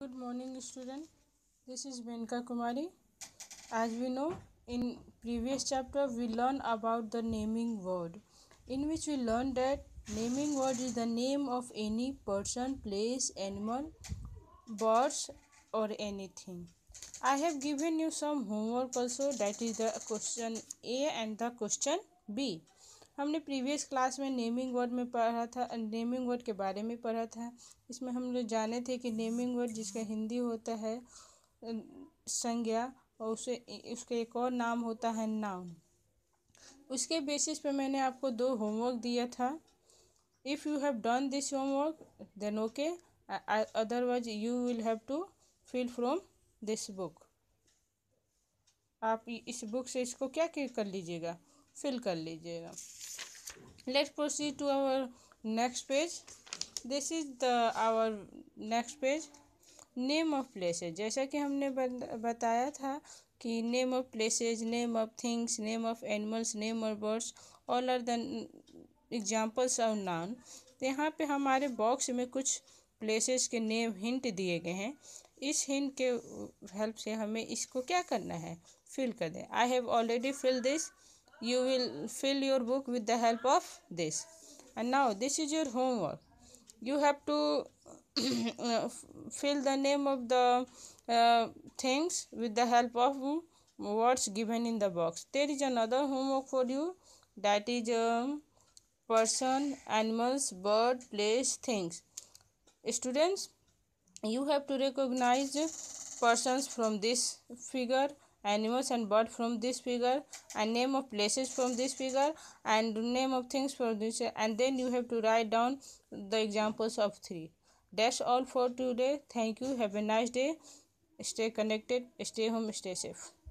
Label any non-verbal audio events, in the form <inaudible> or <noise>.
Good morning student. This is Venka Kumari. As we know in previous chapter we learn about the naming word in which we learned that naming word is the name of any person, place, animal, birds or anything. I have given you some homework also that is the question A and the question B. हमने previous class में naming word में पढ़ा था naming word के बारे में पढ़ा था इसमें हम लोग जाने थे कि नेमिंग वर्ड जिसका हिंदी होता है संज्ञा और उसे उसका एक और नाम होता है नाउन उसके बेसिस पे मैंने आपको दो होमवर्क दिया था if you have done this homework then okay otherwise you will have to fill from this book आप इस बुक से इसको क्या कर लीजिएगा फिल कर लीजिएगा let proceed to our next page this is the our next page name of places जैसा कि हमने बताया था कि name of places name of things name of animals name of birds all are the examples of noun तो यहाँ पे हमारे बॉक्स में कुछ प्लेसेस के नेम हिंट दिए गए हैं इस हिंट के हेल्प से हमें इसको क्या करना है फिल कर दें I have already fill this you will fill your book with the help of this and now this is your homework you have to <coughs> uh, fill the name of the uh, things with the help of um, words given in the box there is another homework for you that is um, person animals bird place things students you have to recognize persons from this figure animals and birds from this figure and name of places from this figure and name of things from this and then you have to write down the examples of three that's all for today thank you have a nice day stay connected stay home stay safe